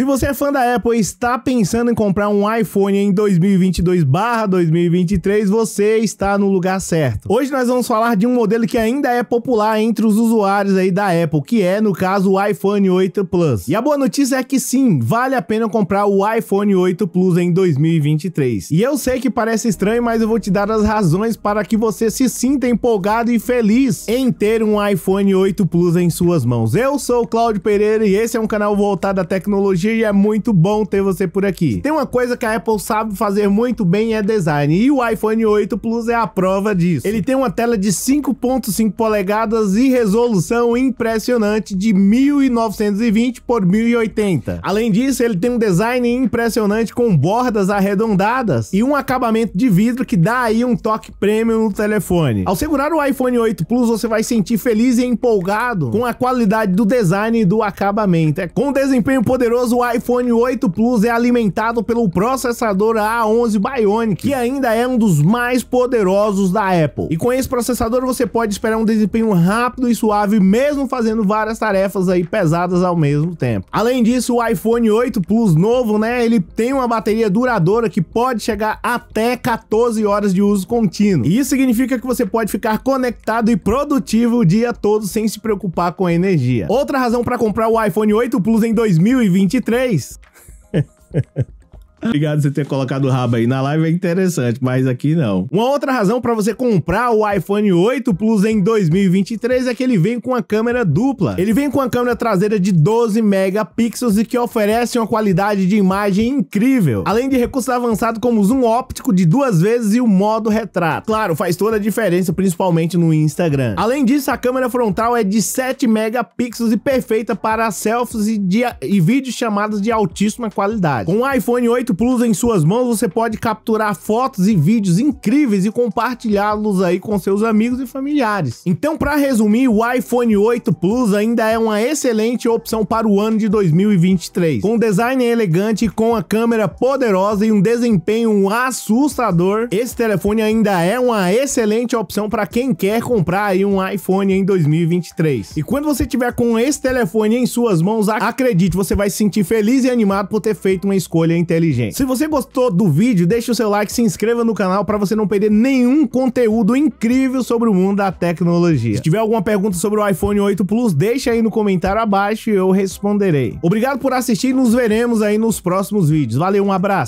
Se você é fã da Apple e está pensando em comprar um iPhone em 2022/2023, você está no lugar certo. Hoje nós vamos falar de um modelo que ainda é popular entre os usuários aí da Apple, que é no caso o iPhone 8 Plus. E a boa notícia é que sim, vale a pena comprar o iPhone 8 Plus em 2023. E eu sei que parece estranho, mas eu vou te dar as razões para que você se sinta empolgado e feliz em ter um iPhone 8 Plus em suas mãos. Eu sou o Cláudio Pereira e esse é um canal voltado à tecnologia e é muito bom ter você por aqui. Tem uma coisa que a Apple sabe fazer muito bem é design, e o iPhone 8 Plus é a prova disso. Ele tem uma tela de 5.5 polegadas e resolução impressionante de 1920 por 1080. Além disso, ele tem um design impressionante com bordas arredondadas e um acabamento de vidro que dá aí um toque premium no telefone. Ao segurar o iPhone 8 Plus, você vai sentir feliz e empolgado com a qualidade do design e do acabamento. É com um desempenho poderoso, o iPhone 8 Plus é alimentado pelo processador A11 Bionic, que ainda é um dos mais poderosos da Apple. E com esse processador você pode esperar um desempenho rápido e suave, mesmo fazendo várias tarefas aí pesadas ao mesmo tempo. Além disso, o iPhone 8 Plus novo, né, ele tem uma bateria duradoura que pode chegar até 14 horas de uso contínuo. E isso significa que você pode ficar conectado e produtivo o dia todo sem se preocupar com a energia. Outra razão para comprar o iPhone 8 Plus em 2023 23. Obrigado por ter colocado o rabo aí na live, é interessante, mas aqui não. Uma outra razão para você comprar o iPhone 8 Plus em 2023 é que ele vem com a câmera dupla. Ele vem com a câmera traseira de 12 megapixels e que oferece uma qualidade de imagem incrível, além de recursos avançados como zoom óptico de duas vezes e o modo retrato. Claro, faz toda a diferença, principalmente no Instagram. Além disso, a câmera frontal é de 7 megapixels e perfeita para selfies e, de, e vídeos chamados de altíssima qualidade. Com o iPhone 8 8 Plus em suas mãos, você pode capturar fotos e vídeos incríveis e compartilhá-los aí com seus amigos e familiares. Então, para resumir, o iPhone 8 Plus ainda é uma excelente opção para o ano de 2023. Com design elegante, com a câmera poderosa e um desempenho assustador, esse telefone ainda é uma excelente opção para quem quer comprar aí um iPhone em 2023. E quando você tiver com esse telefone em suas mãos, acredite, você vai se sentir feliz e animado por ter feito uma escolha inteligente gente. Se você gostou do vídeo, deixe o seu like, se inscreva no canal para você não perder nenhum conteúdo incrível sobre o mundo da tecnologia. Se tiver alguma pergunta sobre o iPhone 8 Plus, deixa aí no comentário abaixo e eu responderei. Obrigado por assistir e nos veremos aí nos próximos vídeos. Valeu, um abraço.